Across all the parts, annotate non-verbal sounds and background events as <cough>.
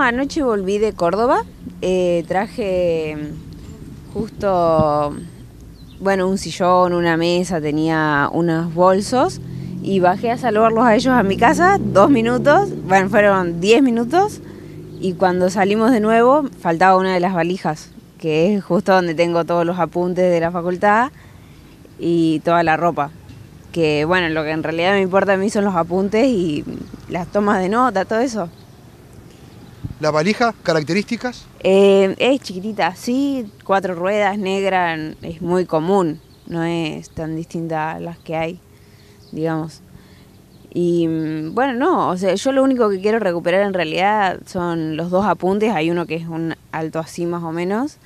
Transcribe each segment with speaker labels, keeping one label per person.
Speaker 1: Anoche volví de Córdoba, eh, traje justo, bueno, un sillón, una mesa, tenía unos bolsos y bajé a saludarlos a ellos a mi casa, dos minutos, bueno, fueron diez minutos y cuando salimos de nuevo faltaba una de las valijas, que es justo donde tengo todos los apuntes de la facultad y toda la ropa. Que bueno, lo que en realidad me importa a mí son los apuntes y las tomas de nota, todo eso. ¿La valija, características? Eh, es chiquitita, sí, cuatro ruedas, negra, es muy común, no es tan distinta a las que hay, digamos. Y mm, bueno, no, o sea, yo lo único que quiero recuperar en realidad son los dos apuntes, hay uno que es un alto así más o menos,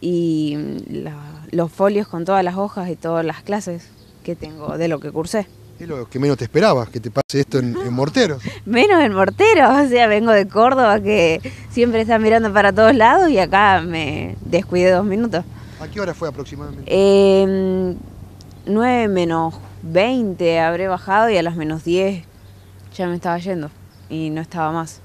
Speaker 1: y mm, los folios con todas las hojas y todas las clases que tengo de lo que cursé. Es lo que menos te esperabas, que te pase esto en, Mortero <laughs> Menos en Mortero o sea, vengo de Córdoba que siempre está mirando para todos lados y acá me descuidé dos minutos. ¿A qué hora fue aproximadamente? 9 em, menos 20 habré bajado y a las menos 10 ya me estaba yendo y no estaba más.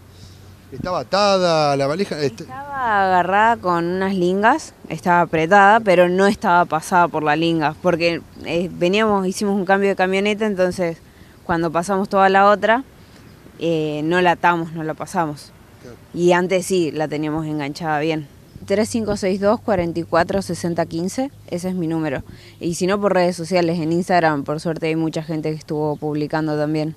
Speaker 1: ¿Estaba atada la valija? Este- estaba agarrada con unas lingas, estaba apretada, pero no estaba pasada por la linga, porque eh, veníamos, hicimos un cambio de camioneta, entonces cuando pasamos toda la otra, eh, no la atamos, no la pasamos. Y antes sí, la teníamos enganchada bien. 3562 446015 ese es mi número. Y si no, por redes sociales, en Instagram, por suerte hay mucha gente que estuvo publicando también.